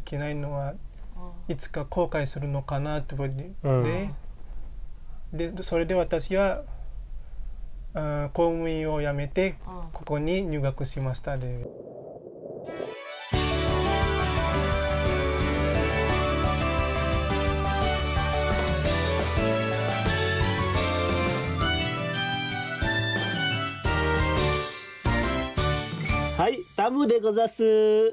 いけないのはいつか後悔するのかなって思って、うん、でそれで私はあ公務員を辞めてここに入学しましたで。はい、タムでござす。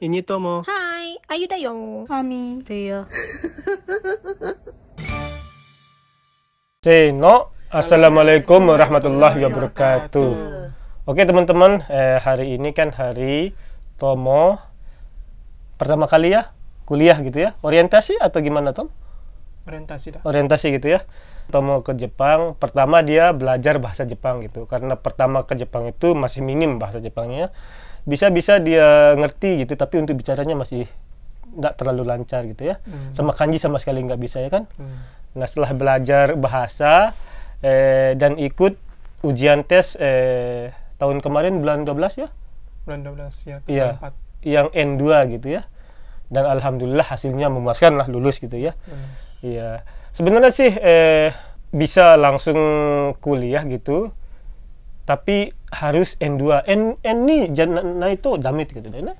ユニットも。はい。kami assalamualaikum warahmatullahi wabarakatuh. Oke teman-teman, eh, hari ini kan hari Tomo pertama kali ya kuliah gitu ya, orientasi atau gimana Tom? Orientasi dah. Orientasi gitu ya. Tomo ke Jepang, pertama dia belajar bahasa Jepang gitu, karena pertama ke Jepang itu masih minim bahasa Jepangnya bisa-bisa dia ngerti gitu tapi untuk bicaranya masih nggak terlalu lancar gitu ya hmm. sama kanji sama sekali nggak bisa ya kan hmm. nah setelah belajar bahasa eh, dan ikut ujian tes eh, tahun kemarin bulan 12 ya bulan 12 ya iya yang N2 gitu ya dan alhamdulillah hasilnya memuaskan lah lulus gitu ya hmm. iya hmm. sebenarnya sih eh, bisa langsung kuliah gitu tapi harus N2 N N ini jana itu damit gitu deh nah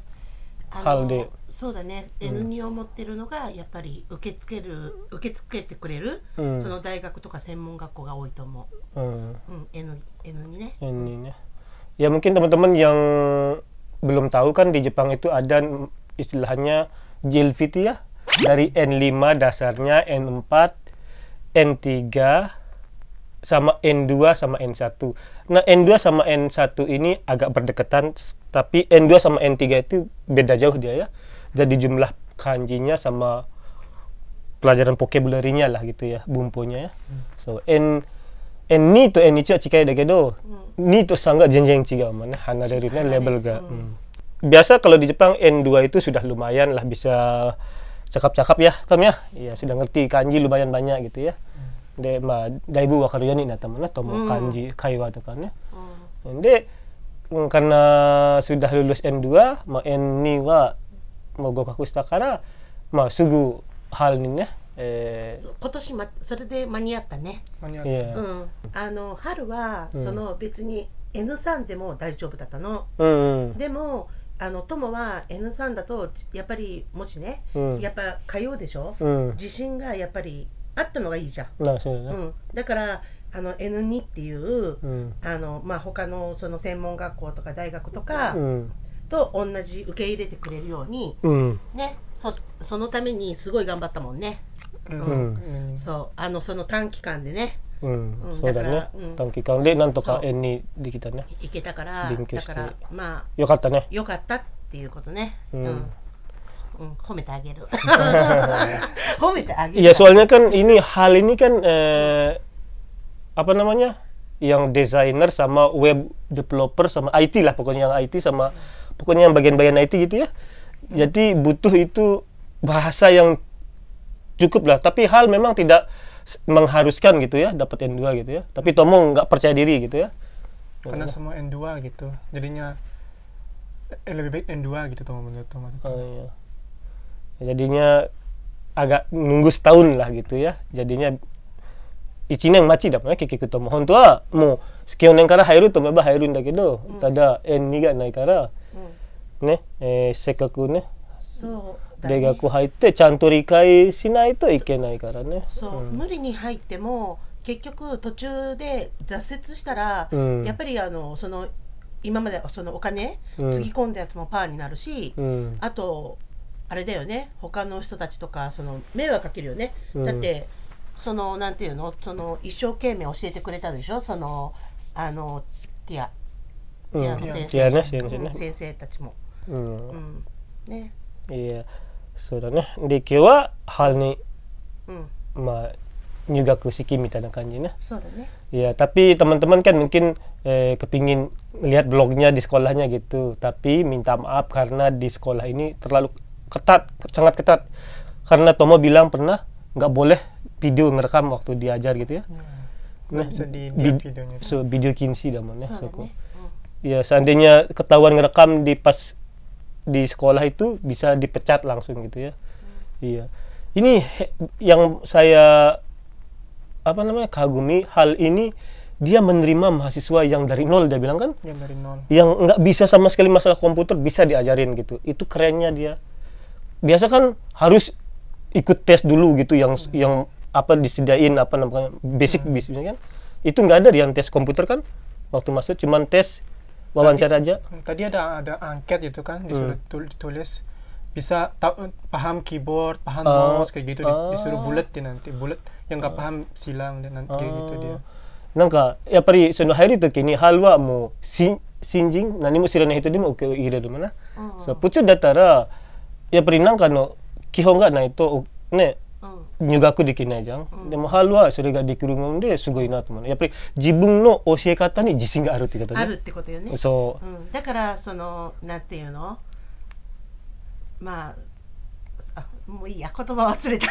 anu, kalau そうだね2を持ってるのがやっぱり受け付ける受け付けてくれる、うん、その大学とか専門学校が多いと思う、hmm. N 2ね N2 nya ya mungkin teman-teman yang belum tahu kan di Jepang itu ada istilahnya JLVT ya dari N5 dasarnya N4 N3 sama N2 sama N1. Nah, N2 sama N1 ini agak berdekatan, tapi N2 sama N3 itu beda jauh dia ya jadi jumlah kanjinya sama pelajaran vocabulary-nya lah gitu ya bumpunya ya hmm. so and and ni to en nichi cikai da kedo hmm. ni to sangga jenjeng chiga mana hana dari label ga hmm. hmm. biasa kalau di Jepang N2 itu sudah lumayan lah bisa cakap-cakap ya Tom ya ya sudah ngerti kanji lumayan banyak gitu ya hmm. de ma daibu wa ya ni na tam na tomo hmm. kanji kaiwa to kan ya de karena sudah lulus N2 ma N ni wa もう合格したから、まあ、すぐ春にね、えー、今年、ま、それで間に合ったね間に合った、うん、あの春はその別に N3 でも大丈夫だったの、うん、でもあの友は N3 だとやっぱりもしね、うん、やっぱ通うでしょ、うん、自信がやっぱりあったのがいいじゃん。ね、うん、だからあの N2 っていう、うん、あのまあ他のその専門学校とか大学とか、うん、と同じ受け入れてくれるように、うん、ね、そそのためにすごい頑張ったもんね、うん、うん、そうあのその短期間でね、うん、うん、そうだね、うん、短期間でなんとか縁にできたねいけたからからまあよかったねよかったっていうことね、うんうん、褒めてあげる 褒めてあげるいや、soalnya kan ini hal ini kan eh, apa namanya yang desainer sama web developer sama IT lah pokoknya yang IT sama hmm. pokoknya yang bagian-bagian IT gitu ya jadi butuh itu bahasa yang cukup lah tapi hal memang tidak mengharuskan gitu ya dapat N2 gitu ya tapi Tomo nggak percaya diri gitu ya karena semua N2 gitu jadinya eh, lebih baik N2 gitu Tomo menurut Tomo oh, iya. jadinya agak nunggu setahun lah gitu ya jadinya ichinen machi maci dapatnya kiki to mo mau sekian mo kara hairu Tomo meba hairu ndak gitu hmm. tada en ni naik kara ね、えー、せっかくねそう大、学入ってちゃんと理解しないといけないからね。そう、うん、無理に入っても結局途中で挫折したら、うん、やっぱりあのその今までそのお金つぎ込んだやつもパーになるし、うん、あとあれだよね他の人たちとかその迷惑かけるよね、だってそのなんていうのその一生懸命教えてくれたでしょそのあのティアティアの先生,、先生たちも。うんうん、ねいやそうだねで今日は春に、うん、まあ入学 Sikkim gitu kan tapi teman-teman kan mungkin eh, kepingin lihat blognya di sekolahnya gitu. Tapi minta maaf karena di sekolah ini terlalu ketat, sangat ketat. Karena Tomo bilang pernah nggak boleh video ngerekam waktu diajar gitu ya. Hmm. Nah, bisa di, di videonya. So, video kinsi dah mana. So, ya, hmm. iya, seandainya ketahuan ngerekam di pas di sekolah itu bisa dipecat langsung gitu ya hmm. iya ini yang saya apa namanya kagumi hal ini dia menerima mahasiswa yang dari nol dia bilang kan yang dari nol yang nggak bisa sama sekali masalah komputer bisa diajarin gitu itu kerennya dia biasa kan harus ikut tes dulu gitu yang hmm. yang apa disediain apa namanya basic hmm. basicnya kan itu nggak ada yang tes komputer kan waktu masuk cuman tes wawancara aja hmm, tadi ada ada angket itu kan hmm. disuruh hmm. ditulis bisa ta- paham keyboard paham uh, mouse kayak gitu uh, disuruh bulat di nanti bulat yang nggak uh, paham silang dan nanti uh, kayak gitu dia nangka ya pari seno hari itu kini halwa mu sin sinjing nanti mu silane itu dia mau ke ira di mana uh, so pucu datara ya pari nangka no kihongga na itu ne 苦くできないじゃん、うん、でも春はそれができるもんですごいなと思うやっぱり自分の教え方に自信があるってことねあるってことよねそう、うん、だからそのなんていうのまあ mau iya aku tuh bawa cerita.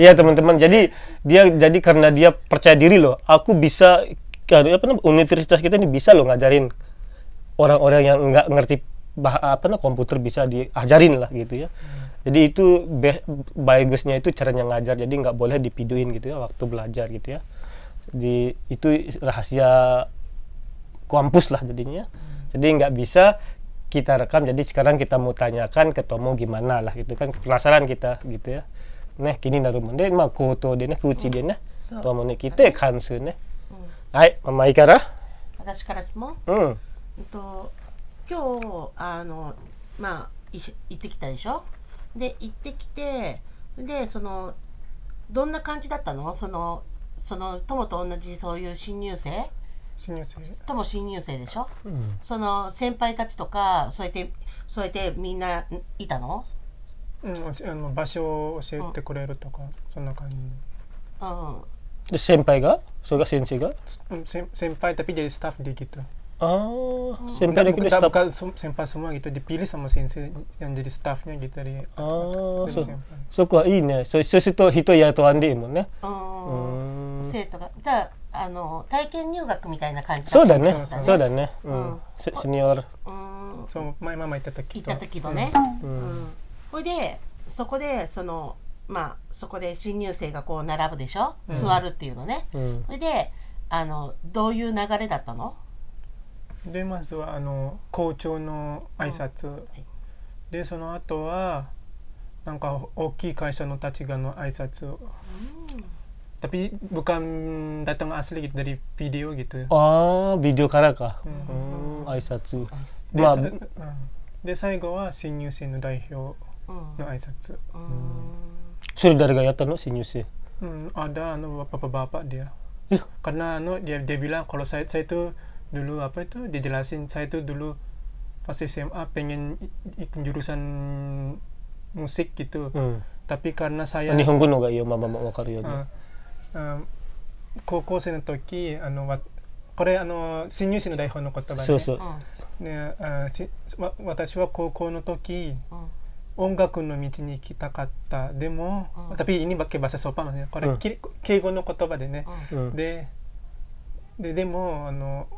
Iya teman-teman, jadi dia jadi karena dia percaya diri loh, aku bisa apa namanya universitas kita ini bisa loh ngajarin orang-orang yang nggak ngerti bah, apa namanya komputer bisa diajarin lah gitu ya. Hmm jadi itu bagusnya itu caranya ngajar jadi nggak boleh dipiduin gitu ya waktu belajar gitu ya Jadi itu rahasia kampus lah jadinya jadi nggak bisa kita rekam jadi sekarang kita mau tanyakan ke Tomo gimana lah gitu kan penasaran kita gitu ya nah kini naruh mende ma koto dia oh, ne kuchi dia ne Tomo kita kan kansu ne hmm. hai mama ikara 私から質問、うん、と今日あのまあ行ってきたでしょ、で行ってきてでそのどんな感じだったのそのその友と同じそういう新入生新入生とも新入生でしょ、うん、その先輩たちとかそうやってそうやってみんないたの,、うん、あの場所を教えてくれるとか、うん、そんな感じ、うん、で先輩がそれが先生が先先輩たちでスタッフできた Oh, sensei gitu staff. Bukan senpai semua gitu, dipilih sama sensei yang jadi staffnya gitu dari. Oh, so, so こはいいね。そう、そうす人雇んでいいもんね。うん。生徒が、じゃあ、あの体験入学みたいな感じ。そうだね。そうだね。うん。セニう、ル。うん。そう、前ママ行った時行った時のね。うん。ほいで、そこでそのまあそこで新入生がこう並ぶでしょ。座るっていうのね。うん。それで、あのどういう流れだったの？でまずはあの校長の挨拶、はい、でその後はなんか大きい会社の立がの挨拶を、hmm. tapi bukan datang asli gitu dari video gitu. Oh, video Karaka. Hmm. Hmm. Aisatsu. Blah. De saigo wa Shinyu Sen no daihyo no aisatsu. Hmm. Suruh dari gaya no Shinyu Sen. Hmm, ada anu bapak-bapak dia. Eh. Karena anu dia dia bilang kalau saya saya itu dulu apa itu dijelasin saya t u dulu pas SMA pengen ikut jurusan musik gitu mm. tapi karena saya k 日本語のがいいよ a まわかるよね、u karya uh, 高校生の時あの t これあの新入生の台本の言葉ねそうそうねあわ私は高校の時、うん音楽の道に行きたかったでも、うん、tapi ini pakai bahasa sopan maksudnya これ、うん、敬語の言葉でね、うん、でででもあの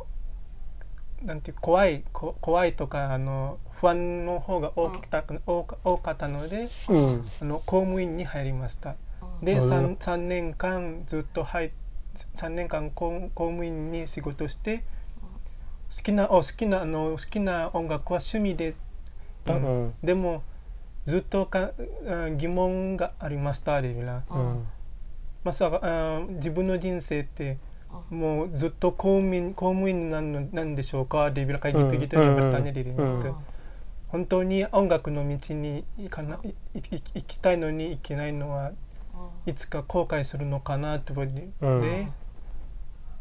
なんて怖い怖いとかあの不安の方が大きた、うん、多かったので、うん、あの公務員に入りました。で 3, 3年間ずっと入3年間公務員に仕事して好きなお好きなあの好きな音楽は趣味で、うん、でもずっとか疑問がありましたレビラ、うん、まさか自分の人生ってもうずっと公務員公務員なんのなんでしょうかで、ビラ会議ギトギトにバタネリク。本当に音楽の道に行かな行きたいのに行けないのはいつか後悔するのかなって思って、うん、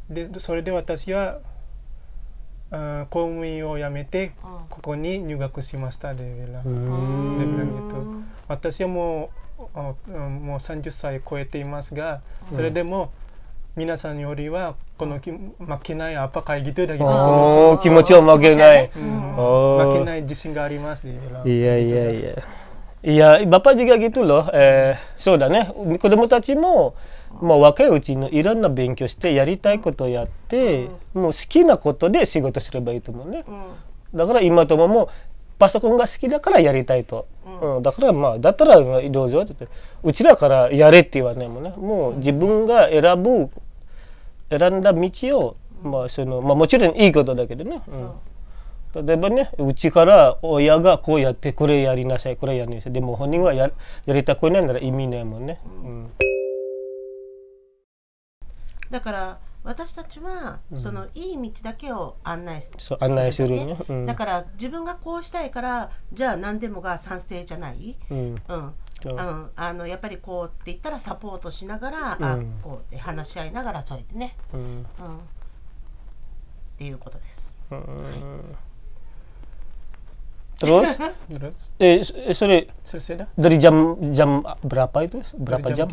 でそれで私はあ公務員を辞めてここに入学しましたレビララゲと私はもうもう30歳超えていますがそれでも、うん皆さんよりはこのき負けないアパ会議というだけでお気持ちを負けない、負けない自信がありますいやいやいやいや a i パ a bapak j u g だね。子供たちも、もう若いうちにいろんな勉強してやりたいことやって、もう好きなことで仕事すればいいと思うね。だから今とももパソコンが好きだからやりたいと、うん、だからまあだったらどうぞってうちらからやれって言わないもんねもう自分が選ぶ選んだ道を、まあそのまあ、もちろんいいことだけどね、うん、例えばねうちから親がこうやってこれやりなさいこれやりなさいでも本人はややりたくないなら意味ないもんね、うん、だから私たちは、そのいい道だけを案内する、そう案内するね、だから自分がこうしたいからじゃあ何でもが賛成じゃない、うん、うんうん、あのやっぱりこうって言ったらサポートしながら、あこうって話し合いながらそうやってね、うんっていうことです。はい、Terus? Terus? Eh, sorry. Selesai Dari jam jam berapa itu? Berapa dari jam?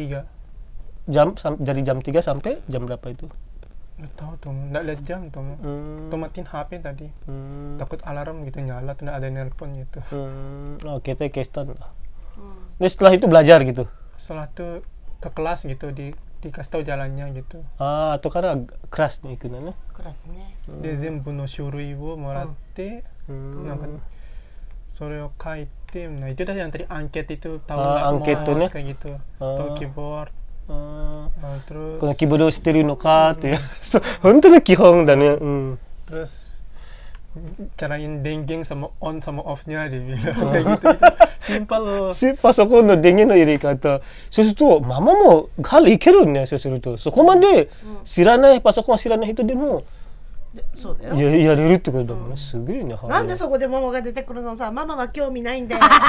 Jam tiga. Jam dari jam 3 sampai jam berapa itu? Nggak tahu tuh, nggak lihat jam tuh. Hmm. Tuh matiin HP tadi. Hmm. Takut alarm gitu nyala, tuh ada nelpon gitu. Hmm. Oke, oh, kita kestan Keston. Terus setelah itu belajar gitu? Setelah itu ke kelas gitu di dikasih tahu jalannya gitu. Ah, atau karena keras nih ikutnya? Kerasnya. Hmm. Dia zenbu no shurui wo moratte, hmm. nah, sore wo nah itu dah yang tadi angket itu tahu ah, angket nih? kayak gitu. Ah. Atau keyboard. Ah. Nah, terus. Kalau keyboard stereo no ka tuh hmm. ya. Hentu nih kihong dan ya. Hmm. Terus cara dingin sama on sama offnya dia i l a a k gitu, t u m l l o i e の電源の入れ方そうするとママもガルいけるねそうするとそこまで知らない、パソコン知らない人でもそうだよややれるってことだもんね、すげえな。なんでそこでママが出てくるのさママは興味ないんだよだか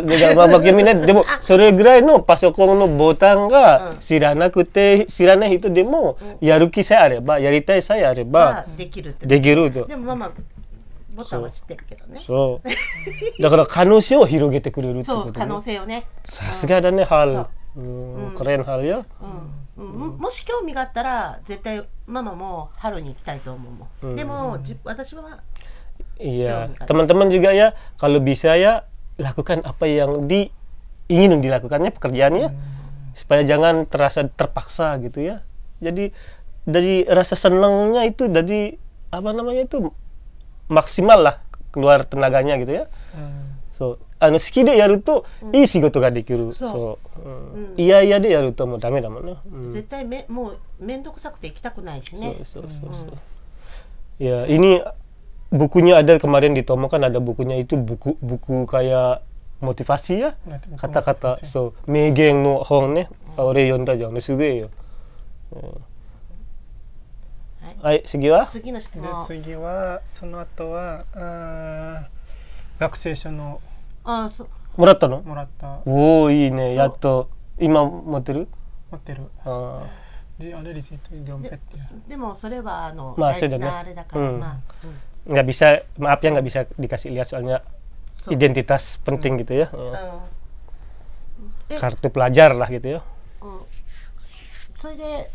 らママ興味ないでもそれぐらいのパソコンのボタンが知らなくて知らない人でもやる気さえあればやりたいさえあれば、できるってできるとでもママボタンは知ってるけどねそう teman-teman juga ya, kalau bisa ya lakukan apa yang di ingin dilakukannya pekerjaannya hmm. supaya jangan terasa terpaksa gitu ya. Jadi dari rasa senangnya itu dari apa namanya itu maksimal lah keluar tenaganya gitu ya. Hmm. So, anu sikide ya ruto, hmm. isi gitu kan dikiru. So, so hmm. hmm. iya iya deh ya ruto, mau dame dame lah. Hmm. Zetai me, mau mentok sak te, kita kunai sih eh. ne. So, so, so, hmm. Ya, ini bukunya ada kemarin di Tomo kan ada bukunya itu buku buku kayak motivasi ya kata-kata so megeng no hong ne, ore yonta jang, ne suge ya. はい次は次の質問次はその後はあ学生証のあそもらったのもらったおおいいねやっと今持ってる持ってるあであれリセットで dompet bisa maaf ya nggak bisa dikasih lihat soalnya so. identitas penting hmm. gitu ya uh. kartu pelajar lah gitu ya それで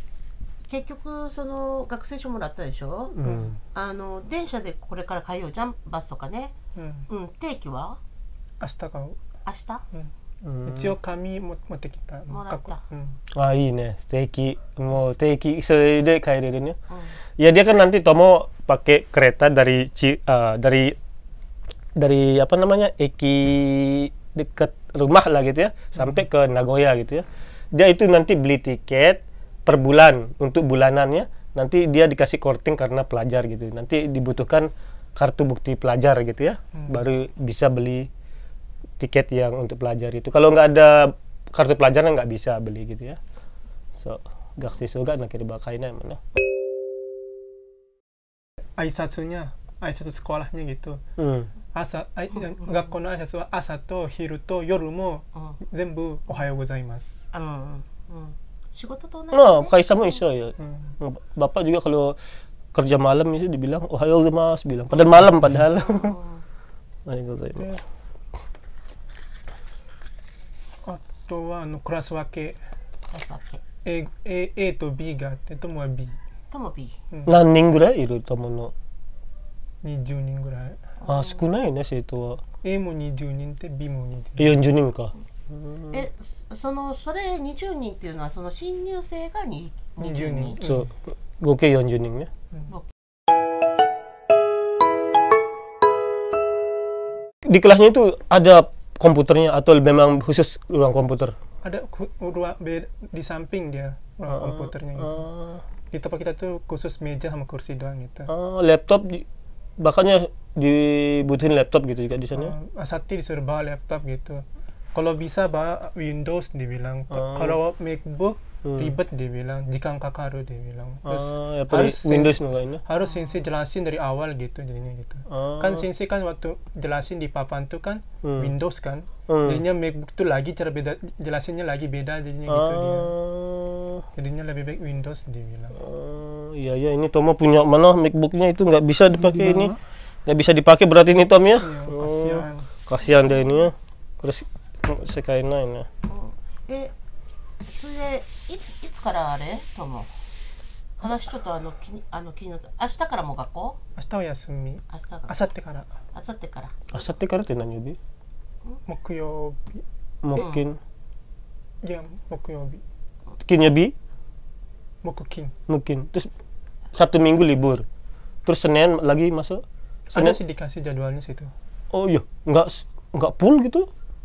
結局その学生証もらったでしょ、うん、あの電車でこれから通うじゃんバスとかね、うん、うん、定期は明日買う明日、うん一応紙も持ってきたもらった、うん、wah ini steki mau steki sendiri kayak ini ya dia kan nanti Tomo pakai kereta dari Ci, uh, dari dari apa namanya Eki dekat rumah lah gitu ya sampai ke Nagoya gitu ya dia itu nanti beli tiket per bulan untuk bulanannya nanti dia dikasih korting karena pelajar gitu nanti dibutuhkan kartu bukti pelajar gitu ya hmm. baru bisa beli tiket yang untuk pelajar itu kalau nggak ada kartu pelajar nggak bisa beli gitu ya so sih juga nak dibakainnya mana ya. aisyatunya aisyat sekolahnya gitu hmm. hmm. gozaimasu hmm, hmm, Si kota tahu nanya. kayak sama Isya ya. Hmm. Bapak juga kalau kerja malam itu dibilang, oh ayo mas, bilang. Padahal malam, padahal. Waalaikumsalam. Oh. Nah, Atau anu keras wake. E, e, e to B ga, itu mau B. Itu mau B. Hmm. Nah, ning gue itu tamu no. Niju ning gue. Ah, sekunai nasi itu. E mau niju te B mau niju. Iya, niju nih kak. Eh, そのそれ20 20 40 kelasnya itu ada komputernya atau memang khusus ruang komputer ada ruang di samping dia ruang uh, komputernya gitu. uh, di tempat kita tuh khusus meja sama kursi doang gitu uh, laptop di, bahkannya dibutuhin laptop gitu juga di sana uh, Asati disuruh bawa laptop gitu kalau bisa pak Windows dibilang uh. kalau MacBook hmm. ribet bilang jika dia bilang oh, terus uh, ya, harus Windows ini. harus Sinsi jelasin dari awal gitu jadinya gitu uh. kan Sinsi kan waktu jelasin di papan tuh kan hmm. Windows kan hmm. jadinya MacBook tuh lagi cara beda jelasinnya lagi beda jadinya uh. gitu dia jadinya lebih baik Windows bilang uh, iya iya ini Tomo punya mana MacBooknya itu nggak bisa dipakai ini nggak bisa dipakai berarti ini Tom ya, ya kasihan oh, kasihan dia ini ya terus 世界ないね、うん、えそれでいついつからあれとも話ちょっとあの気にあの気になった明日からも学校明日は休み明日から明後日から明後日から明後日からって何曜日木曜日木いや木曜日 Kinnya bi? Terus Sabtu Minggu libur. Terus Senin lagi masuk. Senin Ada sih dikasih jadwalnya situ. Oh iya, enggak enggak full gitu?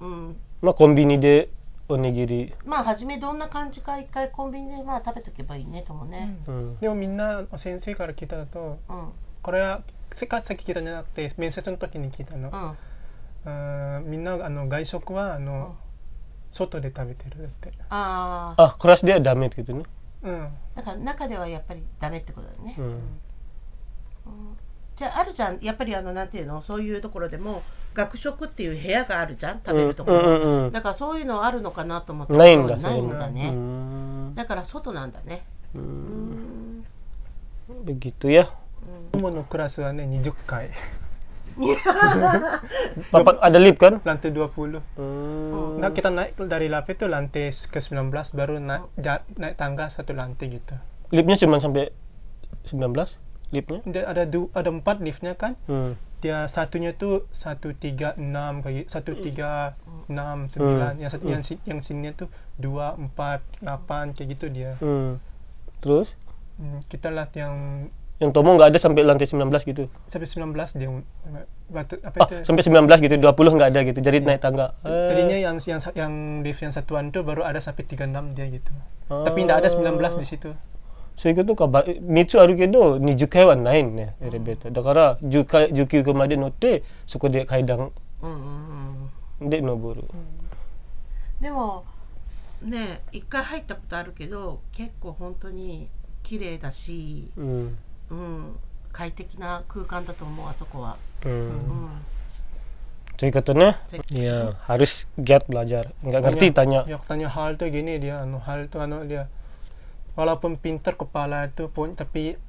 うん、まあコンビニでおにぎりまあ初めどんな感じか一回コンビニでまあ食べとけばいいねともね、うん、でもみんな先生から聞いたと、うん、これはせかさっき聞いたんじゃなくて面接の時に聞いたの、うん、あみんなあの外食はあの、外で食べてるってああ暮らしではダメってことねうんだから中ではやっぱりダメってことだよね、うんじゃあるじゃんやっぱりあのなんていうのそういうところでも学食っていう部屋があるじゃん食べるところ、うんうんうん、だからそういうのあるのかなと思ってないんだないんだねだから外なんだねうん20 kali ada lift kan? Lantai 20. Hmm. Nah, kita naik dari lift itu lantai ke 19 baru naik naik tangga satu lantai gitu. Liftnya cuma sampai 19? Lipnya? Ada du, ada empat liftnya kan. Hmm. Dia satunya tuh satu tiga enam kayak gitu, satu tiga enam hmm. sembilan. Yang hmm. yang yang yang sininya tuh dua empat delapan kayak gitu dia. Hmm. Terus? Hmm, kita lah yang yang Tomo nggak ada sampai lantai 19 gitu. Sampai 19 dia batu apa ah, itu? sampai 19 gitu, 20 nggak ada gitu. Jadi ya. naik tangga. Tadinya eh. yang yang yang lift yang satuan tuh baru ada sampai 36 dia gitu. Ah. Tapi nggak ada 19 di situ. そういうことか3つあるけど20階はないねエレベーターだから10階19階まで乗ってそこで階段で登る、うん、でもね一回入ったことあるけど結構本当に綺麗だし、うん、うん、快適な空間だと思うあそこは。うん、うんと a d i katanya, ya harus g i t belajar. Nggak ngerti tanya. Ya tanya hal t u gini dia, anu hal t u anu dia. walaupun pinter kepala itu pun tapi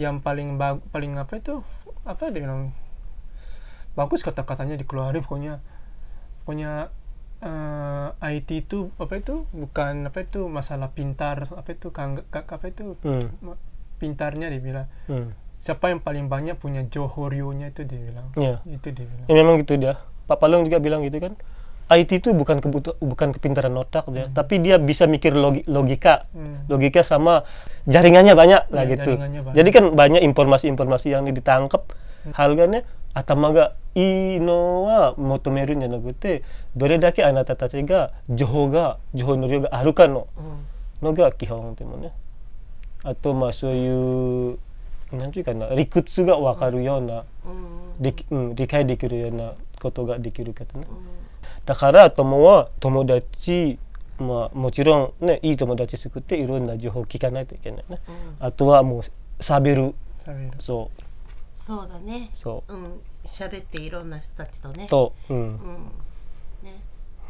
yang paling bag, paling apa itu apa dia bilang bagus kata-katanya dikeluarin pokoknya pokoknya uh, eh, IT itu apa itu bukan apa itu masalah pintar apa itu kang apa itu hmm. pintarnya bilang hmm. siapa yang paling banyak punya johorionya itu dia bilang yeah. itu dia ya, memang gitu dia Pak Palung juga bilang gitu kan IT itu bukan kebutuh bukan kepintaran otak dia, hmm. tapi dia bisa mikir logi, logika, hmm. logika sama jaringannya banyak lah iya, gitu. Banyak. Jadi kan banyak informasi-informasi yang ditangkap, hmm. harganya 頭がいいのは求めるんじゃなくてどれだけあなたたちが情報が情報の量があるかの,、のが基本でもねあとまあそういう何て言うかな理屈が分かるような、うん理解できるようなことができる方ね。だから友は友達まあ、もちろん、ね、いい友達作っていろんな情報を聞かないといけないね、うん、あとはもうしゃべるそうそうだねそううん喋っていろんな人たちとねとうん、うんね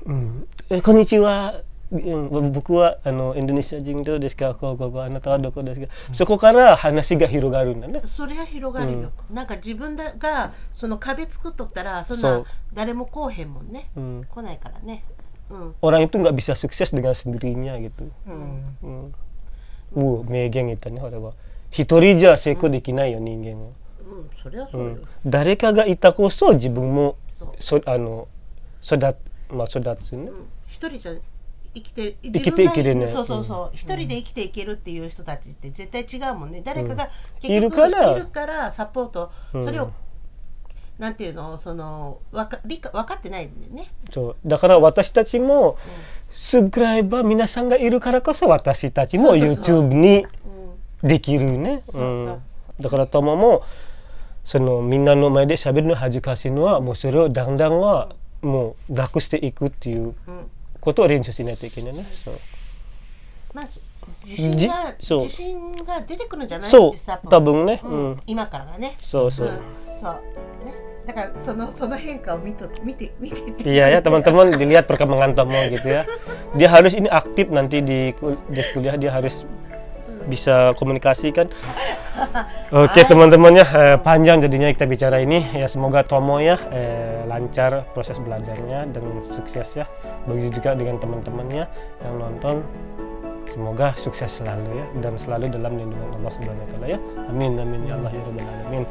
うん、えこんにちは僕はあのインドネシア人どうですかこうこうこうあなたはどこですか、うん、そこから話が広がるんだねそれは広がるよ、うん、なんか自分がその壁作っとったらそんな誰も来おへんもんね、うん、来ないからね、うん、orang itu nggak bisa s u k s e うんうん、う名言言ったね俺は一人じゃ成功できないよ、人間は、うん、それはそうよ、誰かがいたこそ自分もそあの育まあ育つね、一人じゃ生きて生きていけるねそうそうそう一、人で生きていけるっていう人たちって絶対違うもんね誰かが結局いるからサポート、それをなんていうのそのわか理か分かってないんだよねそうだから私たちも、スクライバー皆さんがいるからこそ私たちも YouTube にできるね、うんだからたももそのみんなの前で喋るの恥ずかしいのはもうそれをだんだんはもうなくしていくっていうことを練習しないといけないね。そうまあ自信が自信が出てくるんじゃないですか多分ね、うん、今からがねそうそう、うん、そうね Nah, ya teman-teman dilihat perkembangan Tomo gitu ya. Dia harus ini aktif nanti di, di kuliah dia harus bisa komunikasikan. Oke okay, teman-temannya eh, panjang jadinya kita bicara ini ya semoga Tomo ya eh, lancar proses belajarnya dan sukses ya. Begitu juga dengan teman-temannya yang nonton semoga sukses selalu ya dan selalu dalam lindungan Allah Subhanahu wa taala ya. Amin amin ya Allah ya rabbal alamin.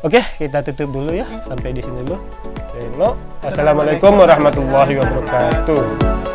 Oke, okay, kita tutup dulu ya. Sampai di sini dulu. Assalamualaikum warahmatullahi wabarakatuh.